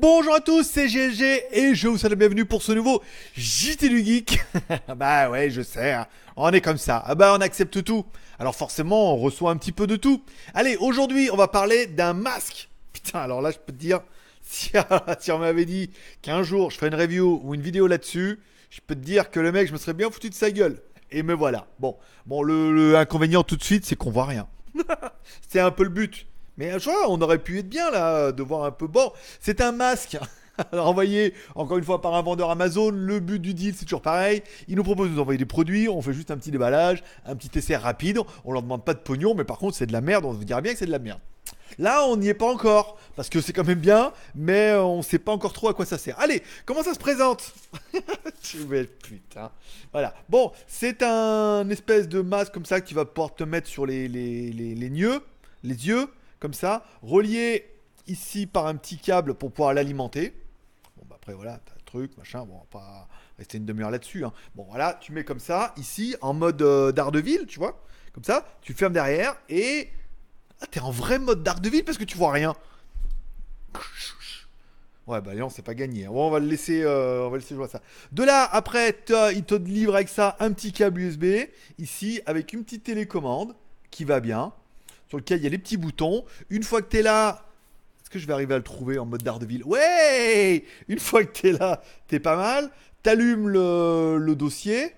Bonjour à tous, c'est GG et je vous souhaite la bienvenue pour ce nouveau JT du Geek. bah ouais, je sais, hein. on est comme ça. Ah bah on accepte tout. Alors forcément, on reçoit un petit peu de tout. Allez, aujourd'hui, on va parler d'un masque. Putain, alors là, je peux te dire, si, on m'avait dit qu'un jour je ferais une review ou une vidéo là-dessus, je peux te dire que le mec, je me serais bien foutu de sa gueule. Et me voilà. Bon, bon le, le inconvénient tout de suite, c'est qu'on voit rien. c'est un peu le but. Mais je vois, on aurait pu être bien là, de voir un peu. Bon, c'est un masque. Alors envoyé encore une fois par un vendeur Amazon, le but du deal c'est toujours pareil, il nous propose de nous envoyer des produits, on fait juste un petit déballage, un petit essai rapide, on leur demande pas de pognon, mais par contre c'est de la merde, on se dira bien que c'est de la merde. Là, on n'y est pas encore, parce que c'est quand même bien, mais euh, on ne sait pas encore trop à quoi ça sert. Allez, comment ça se présente Tu vais putain. Voilà. Bon, c'est un espèce de masque comme ça qui va pouvoir te mettre sur les, les, les, les yeux comme ça, relié ici par un petit câble pour pouvoir l'alimenter. Bon, bah, après, voilà, t'as le truc, machin, bon, on va pas rester une demi-heure là-dessus. Hein. Bon, voilà, tu mets comme ça, ici, en mode de euh, d'Ardeville, tu vois, comme ça, tu fermes derrière et. Ah, t'es en vrai mode d'Ardeville parce que tu vois rien. Ouais, bah non, c'est pas gagné. Hein. Bon, on va le laisser, euh, on va laisser jouer ça. De là, après, euh, il te livre avec ça un petit câble USB, ici, avec une petite télécommande qui va bien sur lequel il y a les petits boutons. Une fois que t'es là, est-ce que je vais arriver à le trouver en mode de ville Ouais Une fois que t'es là, t'es pas mal. T'allumes le, le, dossier.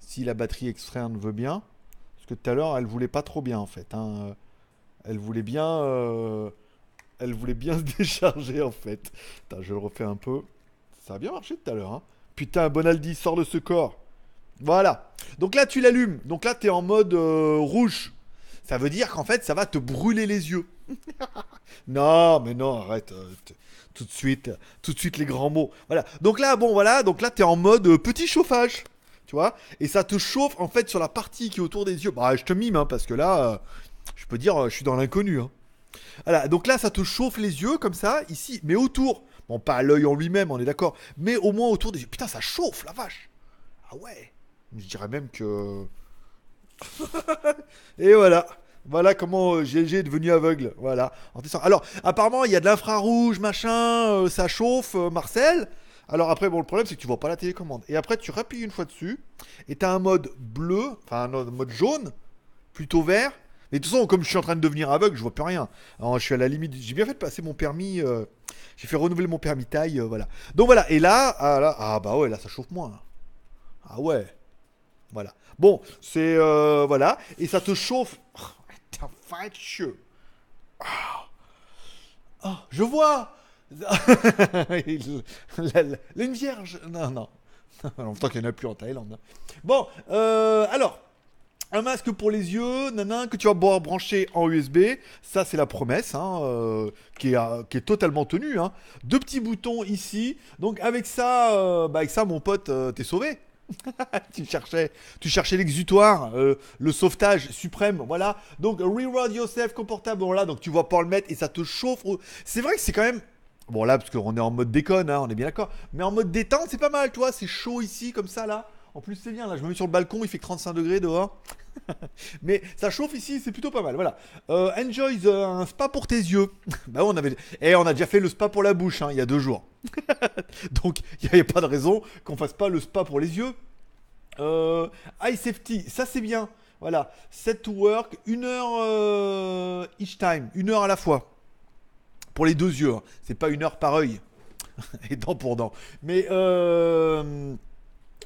Si la batterie ne veut bien. Parce que tout à l'heure, elle voulait pas trop bien en fait. Hein. Elle voulait bien. Euh, elle voulait bien se décharger en fait. je le refais un peu. Ça a bien marché tout à l'heure. Hein. Putain, Bonaldi, sort de ce corps. Voilà. Donc là, tu l'allumes. Donc là, t'es en mode euh, rouge ça veut dire qu'en fait, ça va te brûler les yeux. non, mais non, arrête. Euh, tout de suite, tout de suite les grands mots. Voilà. Donc là, bon, voilà. Donc là, t'es en mode euh, petit chauffage. Tu vois Et ça te chauffe, en fait, sur la partie qui est autour des yeux. Bah, je te mime, hein, parce que là, euh, je peux dire, je suis dans l'inconnu. Hein. Voilà. Donc là, ça te chauffe les yeux, comme ça, ici. Mais autour. Bon, pas à l'œil en lui-même, on est d'accord. Mais au moins autour des yeux. Putain, ça chauffe, la vache. Ah ouais. Je dirais même que Et voilà. Voilà comment J'ai euh, devenu aveugle. Voilà. Alors, apparemment, il y a de l'infrarouge, machin, euh, ça chauffe, euh, Marcel. Alors après, bon, le problème, c'est que tu vois pas la télécommande. Et après, tu rappuies une fois dessus, et t'as un mode bleu, enfin un mode jaune, plutôt vert. Mais de toute façon, comme je suis en train de devenir aveugle, je vois plus rien. Alors, je suis à la limite. J'ai bien fait de passer mon permis. J'ai fait renouveler mon permis taille, voilà. Donc voilà. Et là, ah là, ah bah ouais, là, ça chauffe moins. Ah ouais. Voilà. Bon, c'est. Euh, voilà. Et ça te chauffe. Oh, ah. Ah, je vois une vierge Non, non. En temps qu'il n'y en a plus en Thaïlande. Hein. Bon, euh, alors. Un masque pour les yeux, nana, que tu vas pouvoir brancher en USB. Ça, c'est la promesse, hein, euh, qui, est, qui, est, totalement tenue. Hein. Deux petits boutons ici. Donc, avec ça, bah, avec ça mon pote, t'es sauvé. tu cherchais, tu cherchais l'exutoire, euh, le sauvetage suprême, voilà. Donc Reward Yourself confortable, là, Donc tu vois pas le mettre et ça te chauffe. Oh, c'est vrai que c'est quand même bon là parce qu'on est en mode déconne, hein, on est bien d'accord. Mais en mode détente, c'est pas mal, toi. C'est chaud ici comme ça là. En plus c'est bien là. Je me mets sur le balcon, il fait 35 degrés dehors. Mais ça chauffe ici, c'est plutôt pas mal. Voilà. Euh, enjoy the, euh, un spa pour tes yeux. bah on avait, et eh, on a déjà fait le spa pour la bouche hein, il y a deux jours. Donc, il n'y avait pas de raison qu'on fasse pas le spa pour les yeux. Euh, safety, ça c'est bien. Voilà, set to work, une heure euh, each time, une heure à la fois. Pour les deux yeux, hein. c'est pas une heure par œil. Et dent pour dent. Mais euh,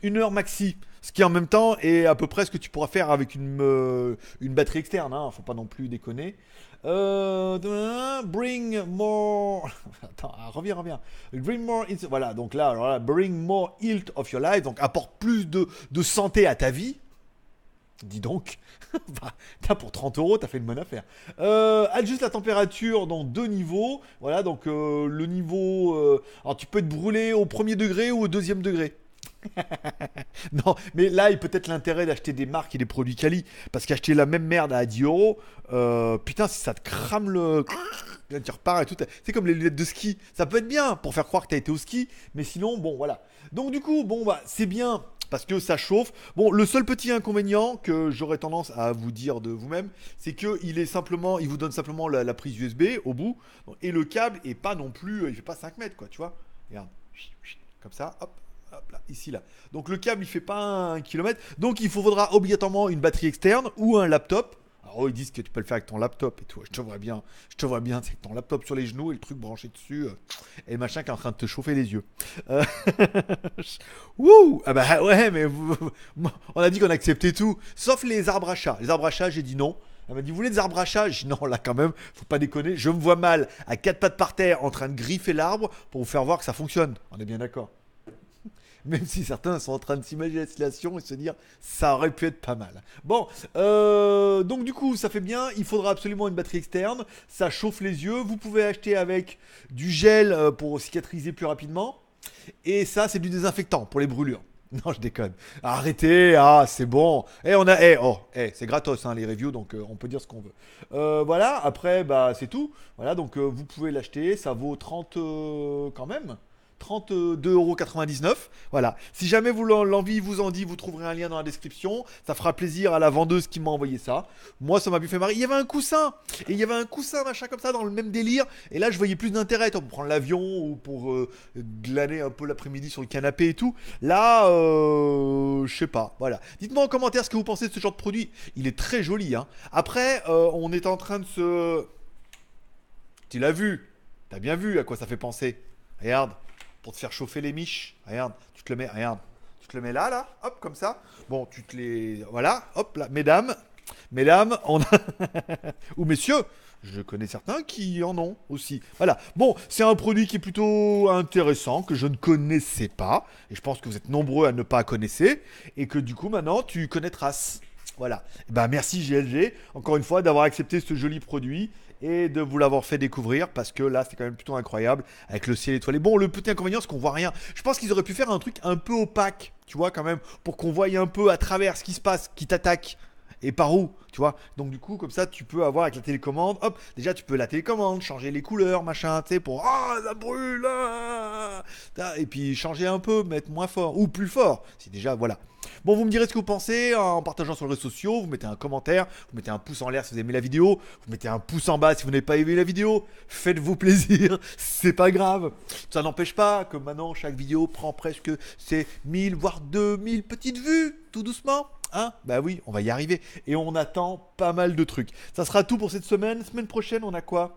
une heure maxi. Ce qui en même temps est à peu près ce que tu pourras faire avec une, euh, une batterie externe, hein. faut pas non plus déconner. Euh, bring more. Attends, ah, reviens, reviens. Bring more. Voilà, donc là, alors là, bring more health of your life. Donc apporte plus de, de santé à ta vie. Dis donc, bah, pour 30 euros, t'as fait une bonne affaire. Euh, la température dans deux niveaux. Voilà, donc euh, le niveau. alors tu peux être brûlé au premier degré ou au deuxième degré. non, mais là, il peut-être l'intérêt d'acheter des marques et des produits quali. Parce qu'acheter la même merde à 10 euros, euh, putain, si ça te crame le. Tu repars et tout. C'est comme les lunettes de ski. Ça peut être bien pour faire croire que tu as été au ski. Mais sinon, bon, voilà. Donc, du coup, bon, bah, c'est bien parce que ça chauffe. Bon, le seul petit inconvénient que j'aurais tendance à vous dire de vous-même, c'est qu'il est simplement, il vous donne simplement la, prise USB au bout, et le câble est pas non plus, euh, il fait pas 5 mètres quoi, tu vois. Regarde, comme ça, hop, ici, là. Donc le câble, il fait pas un kilomètre. Donc il faudra obligatoirement une batterie externe ou un laptop. Alors ils disent que tu peux le faire avec ton laptop et tout. Je te vois bien, je te vois bien, c'est ton laptop sur les genoux et le truc branché dessus euh, et machin qui est en train de te chauffer les yeux. Euh... Wouh Ah bah ah ouais, mais on a dit qu'on acceptait tout, sauf les arbres à chat. Les arbres à chat, j'ai dit non. Elle m'a dit, vous voulez des arbres à dit, non, là quand même, faut pas déconner, je me vois mal à quatre pattes par terre en train de griffer l'arbre pour vous faire voir que ça fonctionne. On est bien d'accord. même si certains sont en train de s'imaginer la situation et se dire ça aurait pu être pas mal. Bon, euh, donc du coup, ça fait bien. Il faudra absolument une batterie externe. Ça chauffe les yeux. Vous pouvez acheter avec du gel euh, pour cicatriser plus rapidement. Et ça, c'est du désinfectant pour les brûlures. Non, je déconne. Arrêtez, ah, c'est bon. Et eh, on a, eh, oh, eh, c'est gratos hein, les reviews, donc euh, on peut dire ce qu'on veut. voilà, après, bah, c'est tout. Voilà, donc vous pouvez l'acheter, ça vaut 30 quand même. 32,99€. Voilà. Si jamais vous l'envie vous en dit, vous trouverez un lien dans la description. Ça fera plaisir à la vendeuse qui m'a envoyé ça. Moi, ça m'a fait marrer. Il y avait un coussin. Et il y avait un coussin, machin comme ça, dans le même délire. Et là, je voyais plus d'intérêt pour prendre l'avion ou pour euh, glaner un peu l'après-midi sur le canapé et tout. Là, euh, je sais pas. Voilà. Dites-moi en commentaire ce que vous pensez de ce genre de produit. Il est très joli. Hein. Après, euh, on est en train de se... Tu l'as vu. T'as bien vu à quoi ça fait penser. Regarde pour te faire chauffer les miches. Regarde, tu te le mets, regarde, tu te le mets là, là, hop, comme ça. Bon, tu te les, voilà, hop, là, mesdames, mesdames, on a... ou messieurs. Je connais certains qui en ont aussi. Voilà. Bon, c'est un produit qui est plutôt intéressant, que je ne connaissais pas. Et je pense que vous êtes nombreux à ne pas connaître. Et que du coup, maintenant, tu connaîtras. Voilà. Eh ben, merci GLG, encore une fois, d'avoir accepté ce joli produit et de vous l'avoir fait découvrir parce que là, c'est quand même plutôt incroyable avec le ciel étoilé. Bon, le petit inconvénient, c'est qu'on voit rien. Je pense qu'ils auraient pu faire un truc un peu opaque, tu vois, quand même, pour qu'on voie un peu à travers ce qui se passe, qui t'attaque et par où, tu vois. Donc du coup, comme ça, tu peux avoir avec la télécommande, hop, déjà tu peux la télécommande, changer les couleurs, machin, tu sais, pour ah ça brûle, ah, et puis changer un peu, mettre moins fort ou plus fort. C'est déjà voilà. Bon, vous me direz ce que vous pensez hein, en partageant sur les réseaux sociaux. Vous mettez un commentaire, vous mettez un pouce en l'air si vous aimez la vidéo, vous mettez un pouce en bas si vous n'avez pas aimé la vidéo. Faites-vous plaisir, c'est pas grave. Ça n'empêche pas que maintenant chaque vidéo prend presque ses 1000 voire 2000 petites vues, tout doucement. Hein Bah oui, on va y arriver. Et on attend pas mal de trucs. Ça sera tout pour cette semaine. Semaine prochaine, on a quoi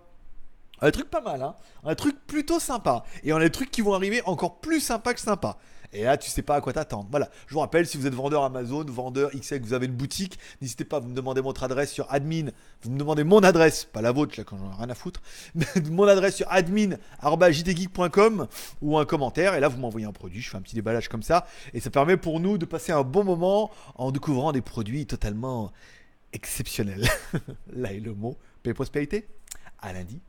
un truc pas mal, hein. Un truc plutôt sympa. Et on a des trucs qui vont arriver encore plus sympas que sympa. Et là, tu sais pas à quoi t'attendre. Voilà. Je vous rappelle, si vous êtes vendeur Amazon, vendeur XX, vous avez une boutique, n'hésitez pas à vous me demander votre adresse sur admin. Vous me demandez mon adresse, pas la vôtre, là, quand j'en ai rien à foutre. mon adresse sur admin.jtgeek.com ou un commentaire. Et là, vous m'envoyez un produit. Je fais un petit déballage comme ça. Et ça permet pour nous de passer un bon moment en découvrant des produits totalement exceptionnels. là est le mot. Paix prospérité. À lundi.